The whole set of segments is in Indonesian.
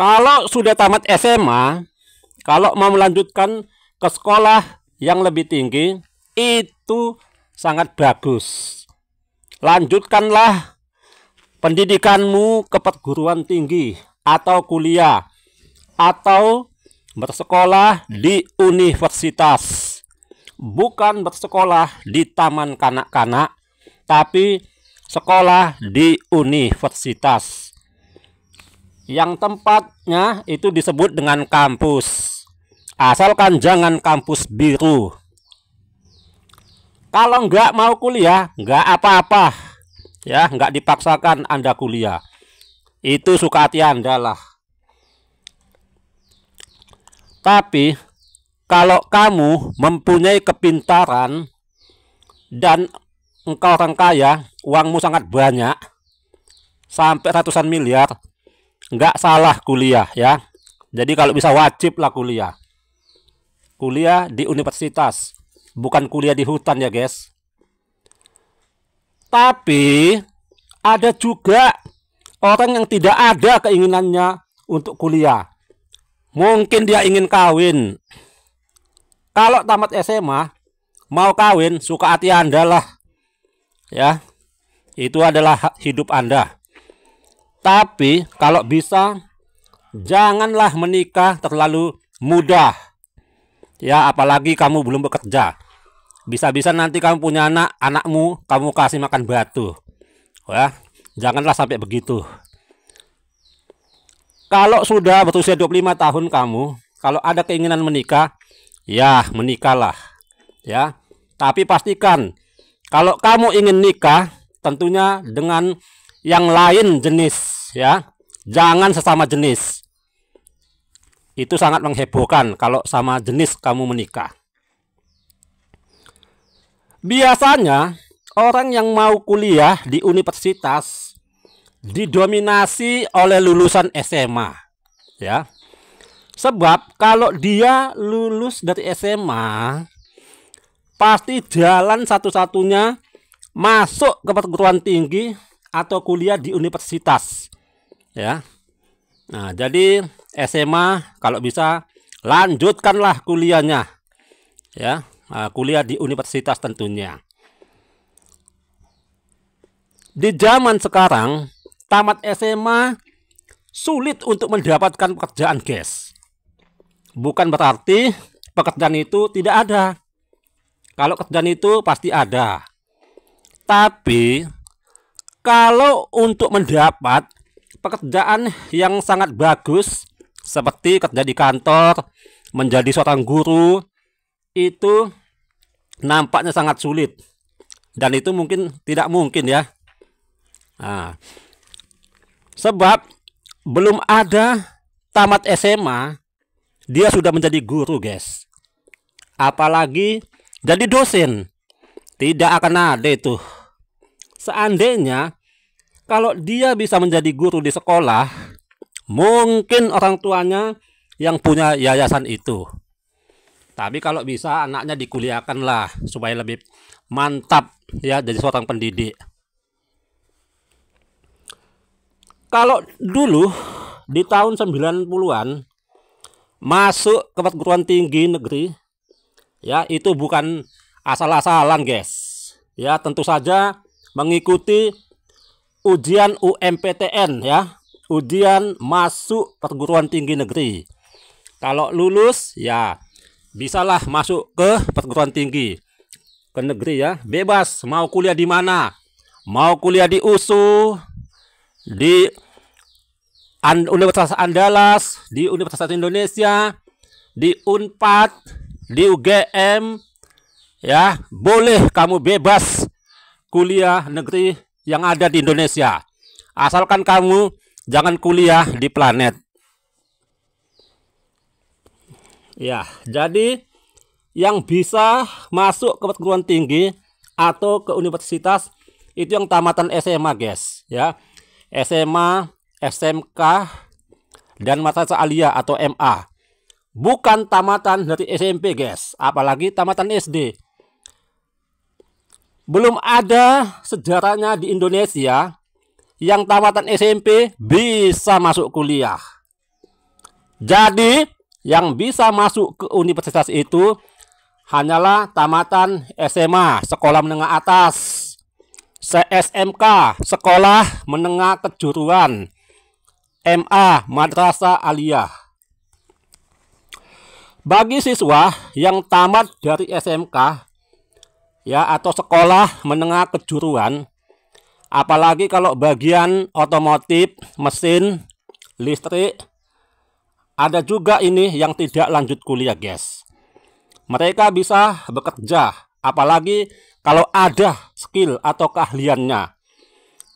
Kalau sudah tamat SMA, kalau mau melanjutkan ke sekolah yang lebih tinggi, itu sangat bagus. Lanjutkanlah pendidikanmu ke perguruan tinggi atau kuliah atau bersekolah di universitas. Bukan bersekolah di taman kanak-kanak, tapi sekolah di universitas yang tempatnya itu disebut dengan kampus asalkan jangan kampus biru kalau nggak mau kuliah nggak apa-apa ya nggak dipaksakan anda kuliah itu suka hati anda lah tapi kalau kamu mempunyai kepintaran dan engkau orang kaya uangmu sangat banyak sampai ratusan miliar nggak salah kuliah ya. Jadi kalau bisa wajib lah kuliah. Kuliah di universitas, bukan kuliah di hutan ya guys. Tapi ada juga orang yang tidak ada keinginannya untuk kuliah. Mungkin dia ingin kawin. Kalau tamat SMA, mau kawin, suka hati Anda lah. Ya, itu adalah hidup Anda. Tapi kalau bisa hmm. janganlah menikah terlalu mudah. Ya, apalagi kamu belum bekerja. Bisa-bisa nanti kamu punya anak, anakmu kamu kasih makan batu. Ya, janganlah sampai begitu. Kalau sudah berusia 25 tahun kamu, kalau ada keinginan menikah, ya menikahlah. Ya. Tapi pastikan kalau kamu ingin nikah tentunya dengan yang lain jenis ya. Jangan sesama jenis. Itu sangat menghebohkan kalau sama jenis kamu menikah. Biasanya orang yang mau kuliah di universitas didominasi oleh lulusan SMA ya. Sebab kalau dia lulus dari SMA pasti jalan satu-satunya masuk ke perguruan tinggi atau kuliah di universitas ya nah jadi SMA kalau bisa lanjutkanlah kuliahnya ya nah, kuliah di universitas tentunya di zaman sekarang tamat SMA sulit untuk mendapatkan pekerjaan guys bukan berarti pekerjaan itu tidak ada kalau kerjaan itu pasti ada tapi kalau untuk mendapat pekerjaan yang sangat bagus seperti kerja di kantor, menjadi seorang guru itu nampaknya sangat sulit dan itu mungkin tidak mungkin ya. Nah, sebab belum ada tamat SMA dia sudah menjadi guru, guys. Apalagi jadi dosen. Tidak akan ada itu Seandainya kalau dia bisa menjadi guru di sekolah, mungkin orang tuanya yang punya yayasan itu. Tapi kalau bisa anaknya dikuliahkanlah supaya lebih mantap ya jadi seorang pendidik. Kalau dulu di tahun 90-an masuk ke perguruan tinggi negeri ya itu bukan asal-asalan guys. Ya tentu saja mengikuti ujian UMPTN ya, ujian masuk perguruan tinggi negeri. Kalau lulus ya bisalah masuk ke perguruan tinggi ke negeri ya, bebas mau kuliah di mana. Mau kuliah di USU, di Universitas Andalas, di Universitas Indonesia, di Unpad, di UGM ya, boleh kamu bebas kuliah negeri yang ada di Indonesia. Asalkan kamu jangan kuliah di planet. Ya, jadi yang bisa masuk ke perguruan tinggi atau ke universitas itu yang tamatan SMA, guys, ya. SMA, SMK dan mata aliyah atau MA. Bukan tamatan dari SMP, guys, apalagi tamatan SD belum ada sejarahnya di Indonesia yang tamatan SMP bisa masuk kuliah. Jadi, yang bisa masuk ke universitas itu hanyalah tamatan SMA, sekolah menengah atas, SMK, sekolah menengah kejuruan, MA, madrasah aliyah. Bagi siswa yang tamat dari SMK ya atau sekolah menengah kejuruan apalagi kalau bagian otomotif mesin listrik ada juga ini yang tidak lanjut kuliah guys mereka bisa bekerja apalagi kalau ada skill atau keahliannya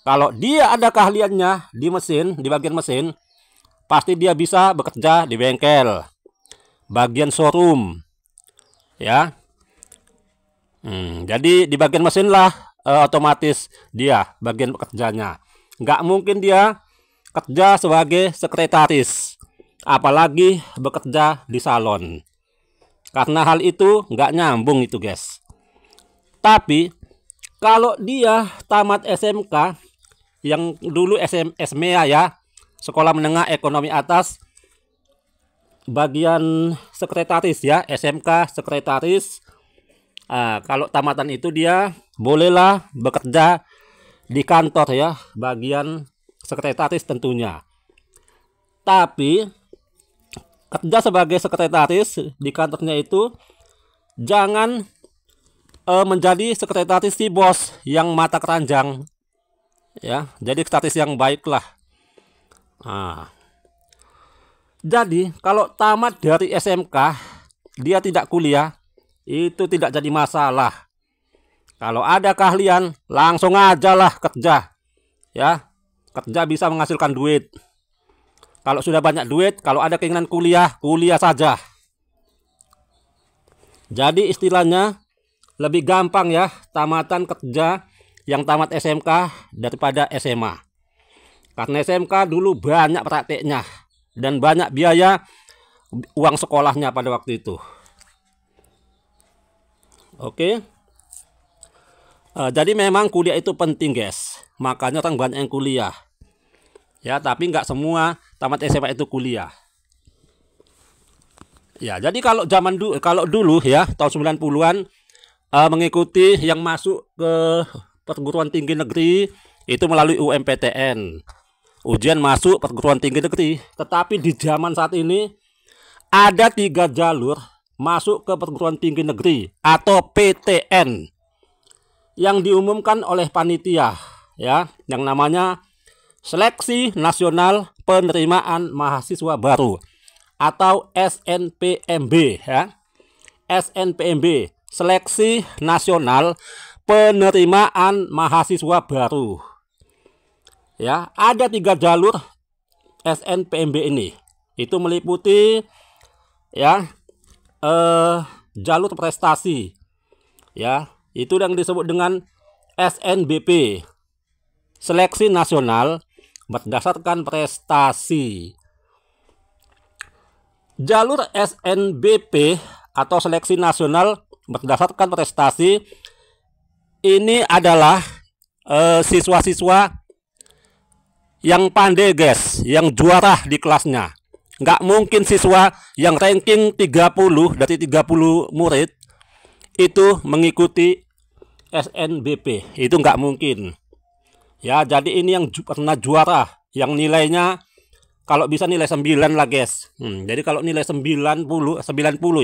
kalau dia ada keahliannya di mesin di bagian mesin pasti dia bisa bekerja di bengkel bagian showroom ya Hmm, jadi di bagian mesin lah uh, otomatis dia bagian pekerjanya. Nggak mungkin dia kerja sebagai sekretaris, apalagi bekerja di salon. Karena hal itu nggak nyambung itu guys. Tapi kalau dia tamat SMK yang dulu SM, SMA e ya, Sekolah Menengah Ekonomi Atas bagian sekretaris ya, SMK sekretaris Nah, kalau tamatan itu dia bolehlah bekerja di kantor ya, bagian sekretaris tentunya. Tapi kerja sebagai sekretaris di kantornya itu jangan eh, menjadi sekretaris si bos yang mata keranjang ya. Jadi sekretaris yang baiklah. Nah, jadi kalau tamat dari SMK dia tidak kuliah, itu tidak jadi masalah. Kalau ada keahlian, langsung aja lah kerja. Ya, kerja bisa menghasilkan duit. Kalau sudah banyak duit, kalau ada keinginan kuliah, kuliah saja. Jadi istilahnya lebih gampang ya tamatan kerja yang tamat SMK daripada SMA. Karena SMK dulu banyak prakteknya dan banyak biaya uang sekolahnya pada waktu itu oke okay? uh, eh, jadi memang kuliah itu penting guys makanya orang banyak yang kuliah ya tapi nggak semua tamat SMA itu kuliah ya jadi kalau zaman dulu kalau dulu ya tahun 90-an uh, eh, mengikuti yang masuk ke perguruan tinggi negeri itu melalui UMPTN ujian masuk perguruan tinggi negeri tetapi di zaman saat ini ada tiga jalur masuk ke perguruan tinggi negeri atau PTN yang diumumkan oleh panitia ya yang namanya seleksi nasional penerimaan mahasiswa baru atau SNPMB ya SNPMB seleksi nasional penerimaan mahasiswa baru ya ada tiga jalur SNPMB ini itu meliputi ya uh, jalur prestasi. Ya, itu yang disebut dengan SNBP. Seleksi nasional berdasarkan prestasi. Jalur SNBP atau seleksi nasional berdasarkan prestasi ini adalah eh, siswa-siswa uh, yang pandai guys, yang juara di kelasnya. Nggak mungkin siswa yang ranking 30 dari 30 murid itu mengikuti SNBP. Itu nggak mungkin. Ya, jadi ini yang ju pernah juara, yang nilainya kalau bisa nilai 9 lah guys. Hmm, jadi kalau nilai 90, 90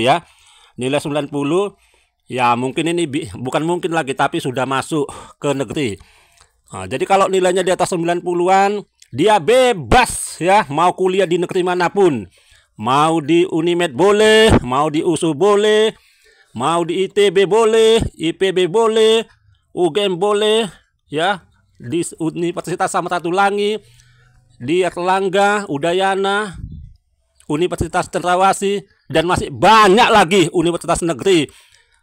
ya, nilai 90 ya mungkin ini bukan mungkin lagi tapi sudah masuk ke negeri. Nah, jadi kalau nilainya di atas 90-an dia bebas ya, mau kuliah di negeri manapun. Mau di Unimed boleh, mau di USU boleh, mau di ITB boleh, IPB boleh, UGM boleh, ya, di Universitas Samratulangi, Langi, di Erlangga, Udayana, Universitas Terawasi dan masih banyak lagi universitas negeri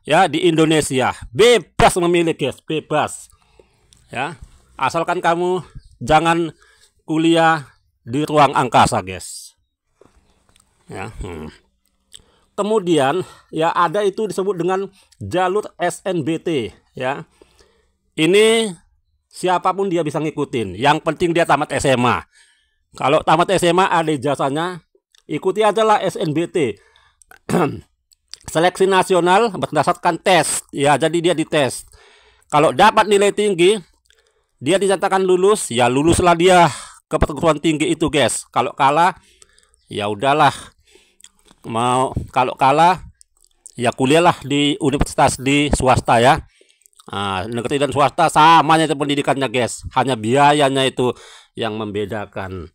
ya di Indonesia. Bebas memilih, guys, bebas. Ya. Asalkan kamu jangan kuliah di ruang angkasa, guys. Ya. Hmm. Kemudian ya ada itu disebut dengan jalur SNBT, ya. Ini siapapun dia bisa ngikutin. Yang penting dia tamat SMA. Kalau tamat SMA ada jasanya, ikuti aja SNBT. Seleksi nasional berdasarkan tes. Ya, jadi dia dites. Kalau dapat nilai tinggi, dia dinyatakan lulus, ya luluslah dia ke perguruan tinggi itu, guys. Kalau kalah ya udahlah. Mau kalau kalah ya kuliahlah di universitas di swasta ya. Nah, negeri dan swasta samanya itu pendidikannya, guys. Hanya biayanya itu yang membedakan.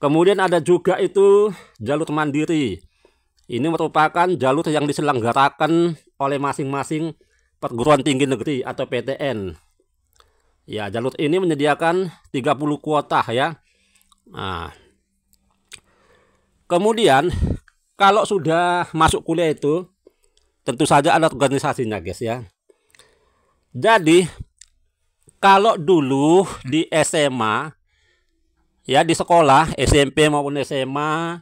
Kemudian ada juga itu jalur mandiri. Ini merupakan jalur yang diselenggarakan oleh masing-masing perguruan tinggi negeri atau PTN Ya, jalur ini menyediakan 30 kuota ya. Nah. Kemudian kalau sudah masuk kuliah itu tentu saja ada organisasinya, guys ya. Jadi kalau dulu di SMA ya di sekolah SMP maupun SMA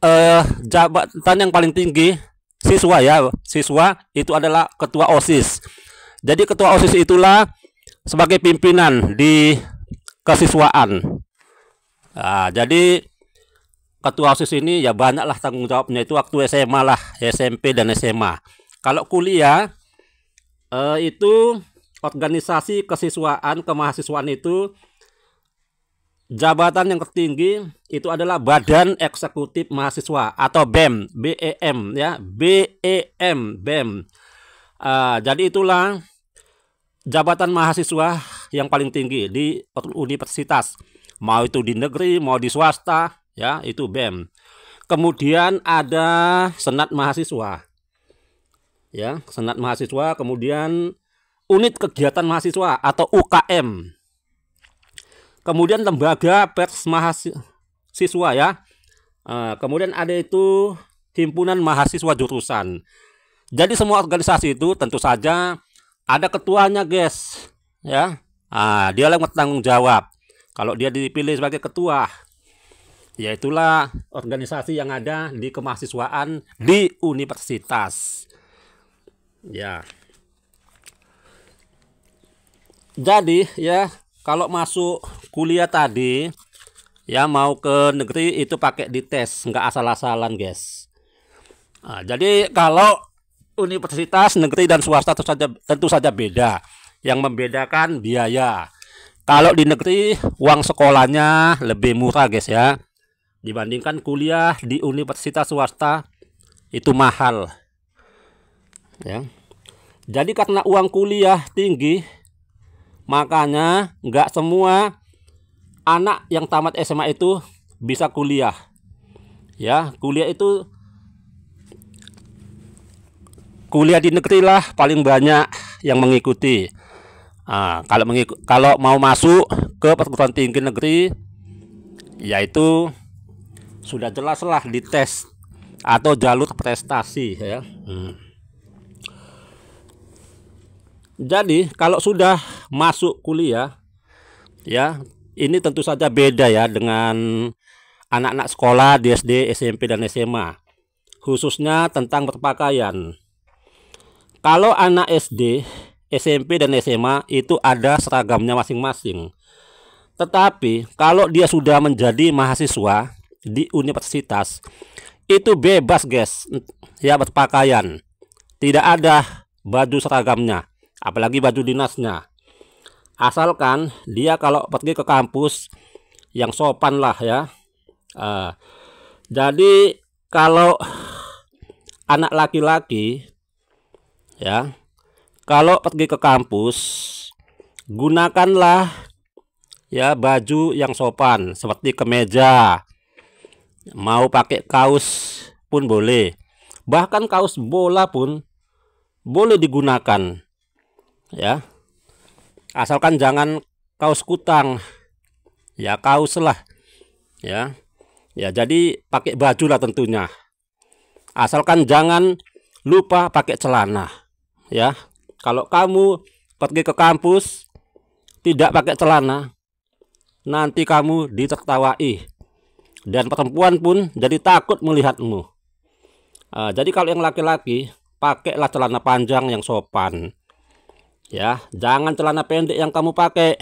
eh jabatan yang paling tinggi siswa ya, siswa itu adalah ketua OSIS jadi ketua OSIS itulah sebagai pimpinan di kesiswaan. Nah, jadi ketua OSIS ini ya banyaklah tanggung jawabnya itu waktu SMA lah, SMP dan SMA. Kalau kuliah eh, itu organisasi kesiswaan kemahasiswaan itu jabatan yang tertinggi itu adalah Badan Eksekutif Mahasiswa atau BEM, BEM ya, BEM, BEM. Uh, jadi itulah jabatan mahasiswa yang paling tinggi di universitas, mau itu di negeri, mau di swasta, ya itu BEM. Kemudian ada senat mahasiswa, ya senat mahasiswa, kemudian unit kegiatan mahasiswa atau UKM, kemudian lembaga pers mahasiswa ya, uh, kemudian ada itu himpunan mahasiswa jurusan. Jadi semua organisasi itu tentu saja ada ketuanya, guys. Ya. nah, dia yang bertanggung jawab. Kalau dia dipilih sebagai ketua, yaitulah organisasi yang ada di kemahasiswaan di universitas. Ya. Jadi, ya, kalau masuk kuliah tadi ya mau ke negeri itu pakai dites, nggak asal-asalan, guys. Nah, jadi kalau universitas negeri dan swasta tentu saja, tentu saja beda. Yang membedakan biaya. Kalau di negeri uang sekolahnya lebih murah guys ya. Dibandingkan kuliah di universitas swasta itu mahal. Ya. Jadi karena uang kuliah tinggi, makanya nggak semua anak yang tamat SMA itu bisa kuliah. Ya, kuliah itu kuliah di negeri lah paling banyak yang mengikuti. Nah, kalau mengiku, kalau mau masuk ke perguruan tinggi negeri yaitu sudah jelaslah di tes atau jalur prestasi ya. Hmm. Jadi kalau sudah masuk kuliah ya ini tentu saja beda ya dengan anak-anak sekolah di SD, SMP dan SMA khususnya tentang perpakaian. Kalau anak SD, SMP dan SMA itu ada seragamnya masing-masing. Tetapi kalau dia sudah menjadi mahasiswa di universitas, itu bebas, guys. Ya berpakaian. Tidak ada baju seragamnya, apalagi baju dinasnya. Asalkan dia kalau pergi ke kampus yang sopan lah ya. Uh, jadi kalau anak laki-laki ya kalau pergi ke kampus gunakanlah ya baju yang sopan seperti kemeja mau pakai kaos pun boleh bahkan kaos bola pun boleh digunakan ya asalkan jangan kaos kutang ya kaos lah ya ya jadi pakai baju lah tentunya asalkan jangan lupa pakai celana ya kalau kamu pergi ke kampus tidak pakai celana nanti kamu ditertawai dan perempuan pun jadi takut melihatmu uh, jadi kalau yang laki-laki pakailah celana panjang yang sopan ya jangan celana pendek yang kamu pakai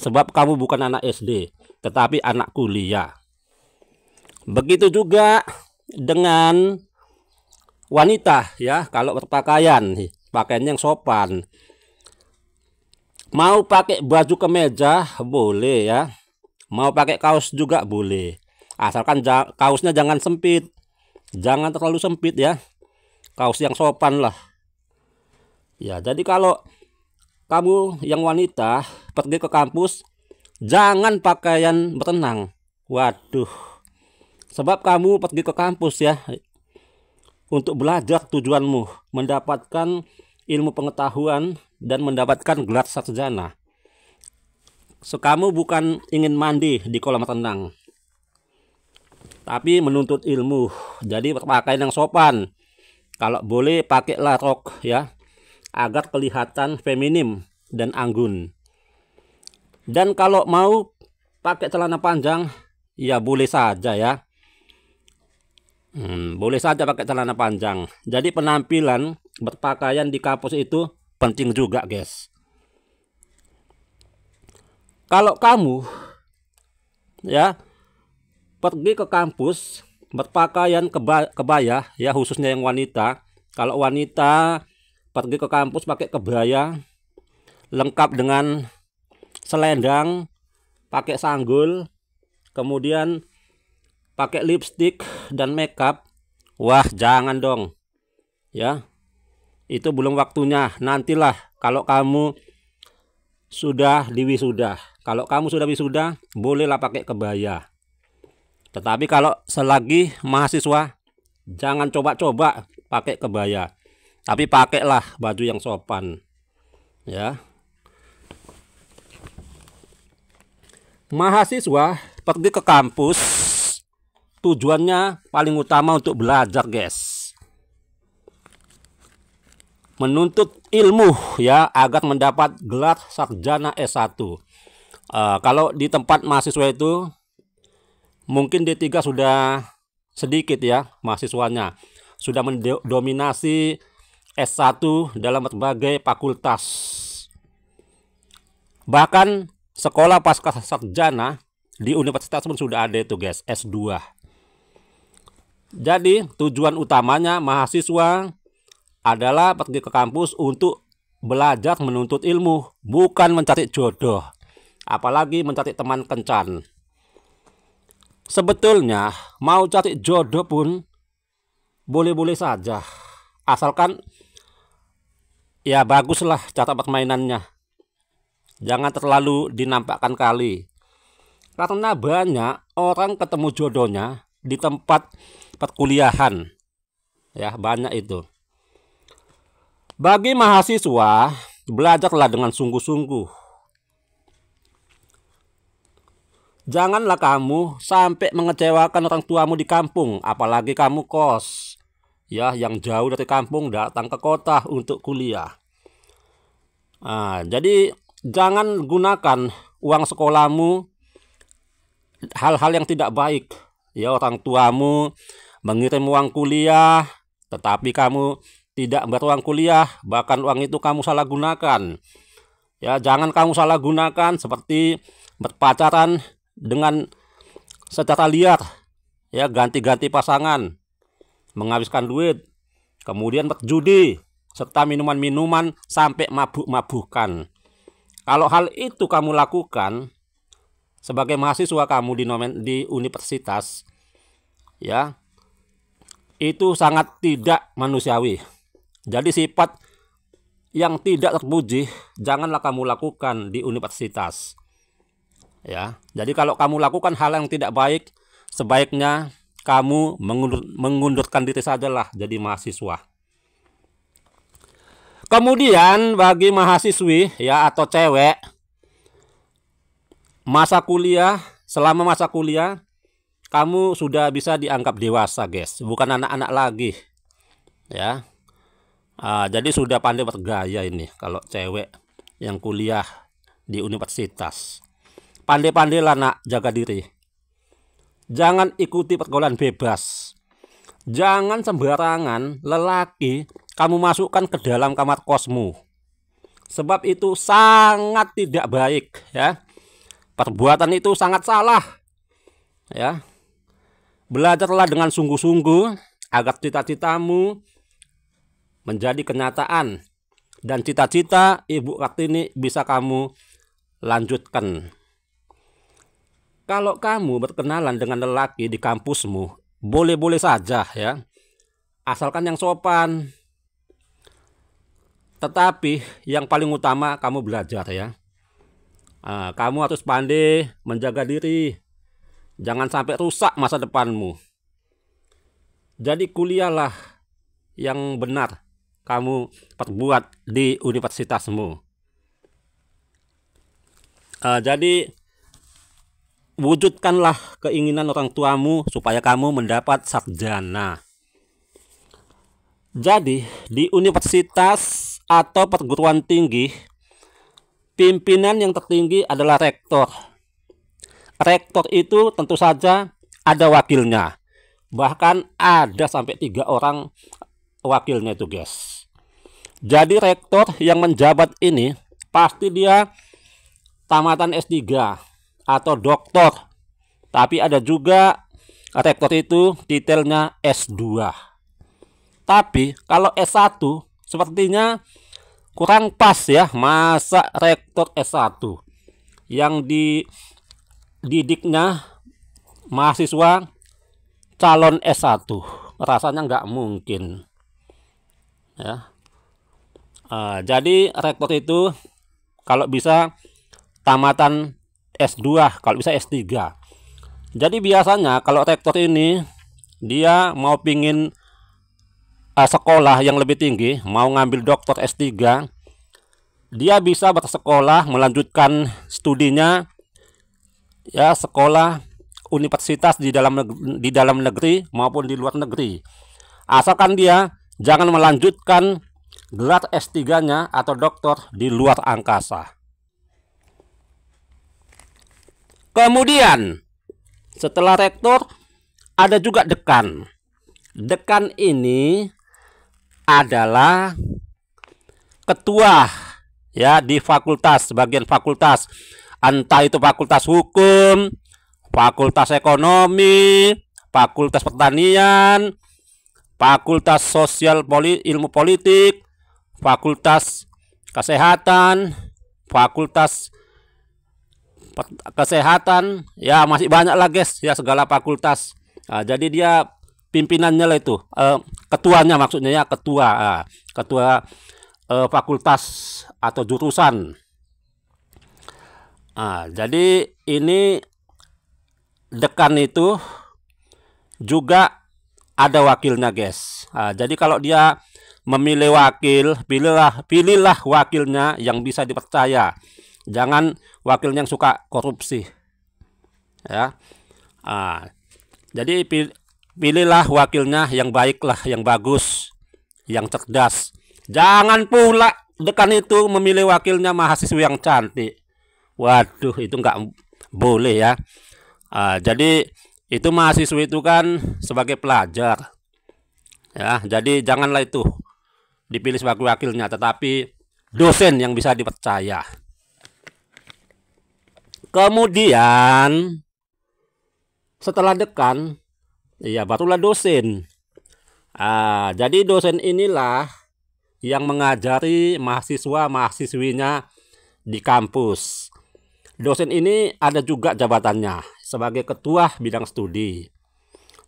sebab kamu bukan anak SD tetapi anak kuliah begitu juga dengan wanita ya kalau berpakaian pakaian yang sopan mau pakai baju kemeja boleh ya mau pakai kaos juga boleh asalkan kaosnya jangan sempit jangan terlalu sempit ya kaos yang sopan lah ya jadi kalau kamu yang wanita pergi ke kampus jangan pakaian berenang waduh sebab kamu pergi ke kampus ya untuk belajar tujuanmu, mendapatkan ilmu pengetahuan dan mendapatkan gelar sarjana. So, kamu bukan ingin mandi di kolam renang, tapi menuntut ilmu. Jadi pakaian yang sopan. Kalau boleh pakailah rok ya, agar kelihatan feminim dan anggun. Dan kalau mau pakai celana panjang, ya boleh saja ya. Hmm, boleh saja pakai celana panjang. Jadi penampilan berpakaian di kampus itu penting juga, guys. Kalau kamu ya pergi ke kampus berpakaian keba kebaya ya khususnya yang wanita. Kalau wanita pergi ke kampus pakai kebaya lengkap dengan selendang, pakai sanggul, kemudian pakai lipstick dan makeup, wah jangan dong. Ya. Itu belum waktunya. Nantilah kalau kamu sudah diwisuda. Kalau kamu sudah wisuda, bolehlah pakai kebaya. Tetapi kalau selagi mahasiswa, jangan coba-coba pakai kebaya. Tapi pakailah baju yang sopan. Ya. Mahasiswa pergi ke kampus tujuannya paling utama untuk belajar guys menuntut ilmu ya agar mendapat gelar sarjana S1 uh, eh, kalau di tempat mahasiswa itu mungkin D3 sudah sedikit ya mahasiswanya sudah mendominasi S1 dalam berbagai fakultas bahkan sekolah pasca sarjana di universitas pun sudah ada itu guys S2 jadi tujuan utamanya mahasiswa adalah pergi ke kampus untuk belajar menuntut ilmu, bukan mencari jodoh, apalagi mencari teman kencan. Sebetulnya mau cari jodoh pun boleh-boleh saja, asalkan ya baguslah cara permainannya. Jangan terlalu dinampakkan kali. Karena banyak orang ketemu jodohnya di tempat tempat kuliahan. Ya, banyak itu. Bagi mahasiswa, belajarlah dengan sungguh-sungguh. Janganlah kamu sampai mengecewakan orang tuamu di kampung, apalagi kamu kos. Ya, yang jauh dari kampung datang ke kota untuk kuliah. Nah, jadi jangan gunakan uang sekolahmu hal-hal yang tidak baik. Ya, orang tuamu mengirim uang kuliah, tetapi kamu tidak beruang kuliah, bahkan uang itu kamu salah gunakan. Ya, jangan kamu salah gunakan seperti berpacaran dengan secara liar. Ya, ganti-ganti pasangan, menghabiskan duit, kemudian berjudi serta minuman-minuman sampai mabuk-mabukan. Kalau hal itu kamu lakukan sebagai mahasiswa kamu di di universitas ya, itu sangat tidak manusiawi. Jadi sifat yang tidak terpuji janganlah kamu lakukan di universitas. Ya. Jadi kalau kamu lakukan hal yang tidak baik, sebaiknya kamu mengundur, mengundurkan diri sajalah jadi mahasiswa. Kemudian bagi mahasiswi ya atau cewek masa kuliah selama masa kuliah kamu sudah bisa dianggap dewasa, guys, bukan anak-anak lagi. Ya. Uh, jadi sudah pandai bergaya ini kalau cewek yang kuliah di universitas. Pandai-pandailah nak jaga diri. Jangan ikuti pergaulan bebas. Jangan sembarangan lelaki kamu masukkan ke dalam kamar kosmu. Sebab itu sangat tidak baik ya. Perbuatan itu sangat salah. Ya. Belajarlah dengan sungguh-sungguh agar cita-citamu menjadi kenyataan dan cita-cita Ibu Kartini bisa kamu lanjutkan. Kalau kamu berkenalan dengan lelaki di kampusmu, boleh-boleh saja ya. Asalkan yang sopan. Tetapi yang paling utama kamu belajar ya. Ah, kamu harus pandai menjaga diri, Jangan sampai rusak masa depanmu. Jadi kuliahlah yang benar kamu perbuat di universitasmu. Uh, jadi wujudkanlah keinginan orang tuamu supaya kamu mendapat sarjana. Jadi di universitas atau perguruan tinggi, pimpinan yang tertinggi adalah rektor rektor itu tentu saja ada wakilnya. Bahkan ada sampai tiga orang wakilnya itu guys. Jadi rektor yang menjabat ini pasti dia tamatan S3 atau doktor. Tapi ada juga rektor itu detailnya S2. Tapi kalau S1 sepertinya kurang pas ya masa rektor S1 yang di didiknya mahasiswa calon S1 rasanya nggak mungkin ya uh, jadi rektor itu kalau bisa tamatan S2 kalau bisa S3 jadi biasanya kalau rektor ini dia mau pingin uh, sekolah yang lebih tinggi mau ngambil doktor S3 dia bisa bersekolah melanjutkan studinya ya sekolah universitas di dalam negeri, di dalam negeri maupun di luar negeri. Asalkan dia jangan melanjutkan gelar S3-nya atau doktor di luar angkasa. Kemudian, setelah rektor ada juga dekan. Dekan ini adalah ketua ya di fakultas, bagian fakultas entah itu fakultas hukum, fakultas ekonomi, fakultas pertanian, fakultas sosial poli, ilmu politik, fakultas kesehatan, fakultas kesehatan, ya masih banyak lah guys, ya segala fakultas. Nah, jadi dia pimpinannya lah itu, eh, ketuanya maksudnya ya ketua, eh, ketua eh, fakultas atau jurusan. Nah, jadi ini dekan itu juga ada wakilnya, guys. Nah, jadi kalau dia memilih wakil, pilihlah pilihlah wakilnya yang bisa dipercaya. Jangan wakilnya yang suka korupsi. Ya. Nah, jadi pilihlah wakilnya yang baiklah, yang bagus, yang cerdas. Jangan pula dekan itu memilih wakilnya mahasiswa yang cantik. Waduh, itu nggak boleh ya. Uh, jadi itu mahasiswa itu kan sebagai pelajar. Ya, jadi janganlah itu dipilih sebagai wakilnya, tetapi dosen yang bisa dipercaya. Kemudian setelah dekan, ya barulah dosen. Uh, jadi dosen inilah yang mengajari mahasiswa mahasiswinya di kampus. Dosen ini ada juga jabatannya sebagai ketua bidang studi.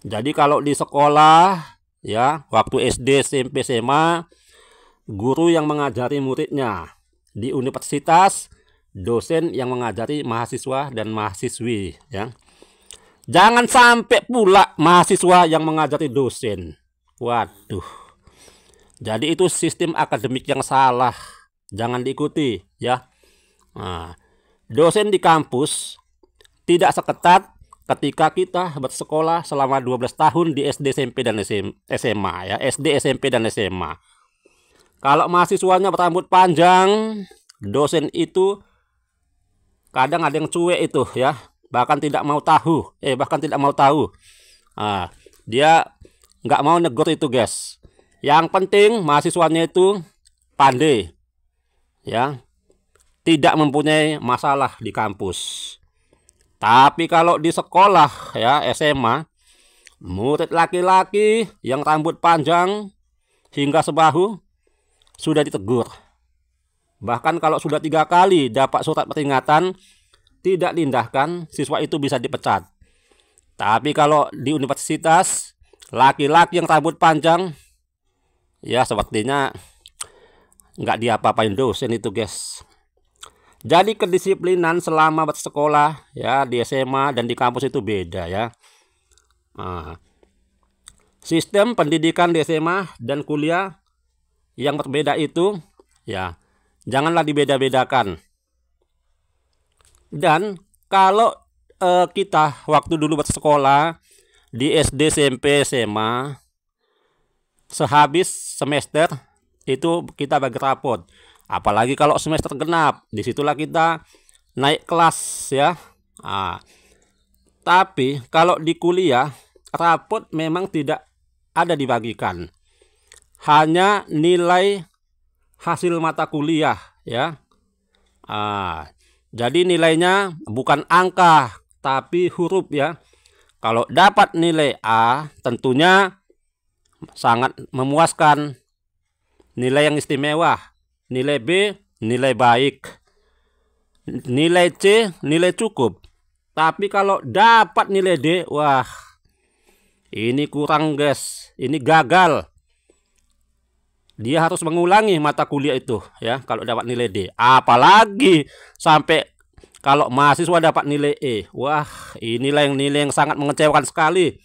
Jadi kalau di sekolah ya, waktu SD, SMP, SMA, guru yang mengajari muridnya. Di universitas, dosen yang mengajari mahasiswa dan mahasiswi ya. Jangan sampai pula mahasiswa yang mengajari dosen. Waduh. Jadi itu sistem akademik yang salah. Jangan diikuti ya. Nah, dosen di kampus tidak seketat ketika kita bersekolah selama 12 tahun di SD, SMP dan SMA ya, SD, SMP dan SMA. Kalau mahasiswanya berambut panjang, dosen itu kadang ada yang cuek itu ya, bahkan tidak mau tahu, eh bahkan tidak mau tahu. Nah, dia nggak mau negur itu guys. Yang penting mahasiswanya itu pandai, ya tidak mempunyai masalah di kampus. Tapi kalau di sekolah ya SMA, murid laki-laki yang rambut panjang hingga sebahu sudah ditegur. Bahkan kalau sudah tiga kali dapat surat peringatan, tidak diindahkan, siswa itu bisa dipecat. Tapi kalau di universitas, laki-laki yang rambut panjang, ya sepertinya nggak diapa-apain dosen itu guys. Jadi kedisiplinan selama sekolah ya di SMA dan di kampus itu beda ya. Nah, sistem pendidikan di SMA dan kuliah yang berbeda itu ya janganlah dibeda-bedakan. Dan kalau eh, kita waktu dulu buat sekolah di SD, SMP, SMA sehabis semester itu kita bagi rapot Apalagi kalau semester genap, disitulah kita naik kelas ya. Nah, tapi kalau di kuliah, rapot memang tidak ada dibagikan. Hanya nilai hasil mata kuliah ya. Nah, jadi nilainya bukan angka tapi huruf ya. Kalau dapat nilai A tentunya sangat memuaskan nilai yang istimewa nilai B nilai baik, nilai C nilai cukup. Tapi kalau dapat nilai D, wah ini kurang guys, ini gagal. Dia harus mengulangi mata kuliah itu ya kalau dapat nilai D. Apalagi sampai kalau mahasiswa dapat nilai E. Wah, inilah yang nilai yang sangat mengecewakan sekali.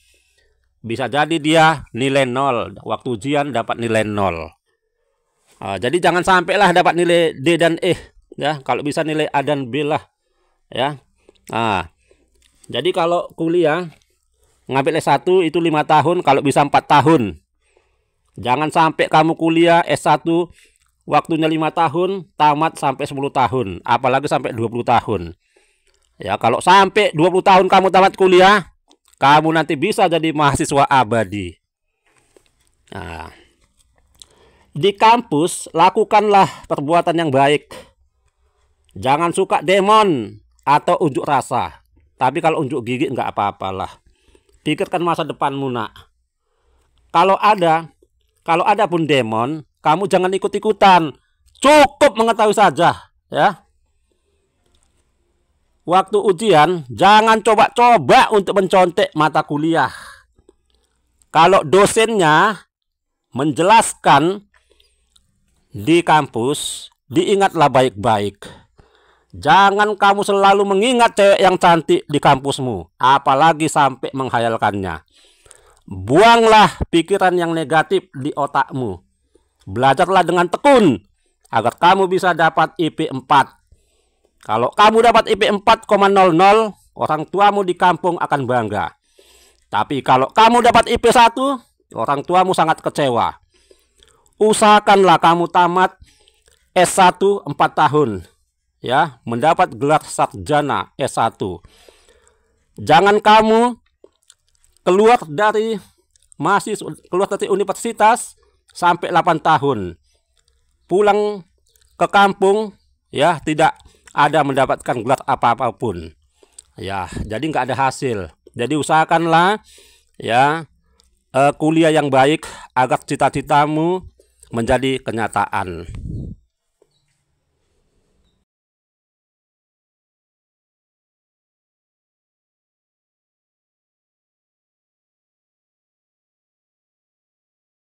Bisa jadi dia nilai nol, waktu ujian dapat nilai nol. Nah, jadi jangan sampai lah dapat nilai D dan E ya. Kalau bisa nilai A dan B lah ya. Nah, jadi kalau kuliah ngambil S1 itu lima tahun, kalau bisa empat tahun. Jangan sampai kamu kuliah S1 waktunya lima tahun, tamat sampai 10 tahun, apalagi sampai 20 tahun. Ya, kalau sampai 20 tahun kamu tamat kuliah, kamu nanti bisa jadi mahasiswa abadi. Nah, di kampus lakukanlah perbuatan yang baik. Jangan suka demon atau unjuk rasa. Tapi kalau unjuk gigi nggak apa-apalah. Pikirkan masa depanmu nak. Kalau ada, kalau ada pun demon, kamu jangan ikut-ikutan. Cukup mengetahui saja, ya. Waktu ujian, jangan coba-coba untuk mencontek mata kuliah. Kalau dosennya menjelaskan di kampus, diingatlah baik-baik. Jangan kamu selalu mengingat cewek yang cantik di kampusmu, apalagi sampai menghayalkannya. Buanglah pikiran yang negatif di otakmu. Belajarlah dengan tekun agar kamu bisa dapat IP 4. Kalau kamu dapat IP 4,00, orang tuamu di kampung akan bangga. Tapi kalau kamu dapat IP 1, orang tuamu sangat kecewa usahakanlah kamu tamat S1 4 tahun ya, mendapat gelar sarjana S1. Jangan kamu keluar dari mahasiswa keluar dari universitas sampai 8 tahun. Pulang ke kampung ya, tidak ada mendapatkan gelar apa-apa Ya, jadi nggak ada hasil. Jadi usahakanlah ya eh, kuliah yang baik agar cita-citamu menjadi kenyataan.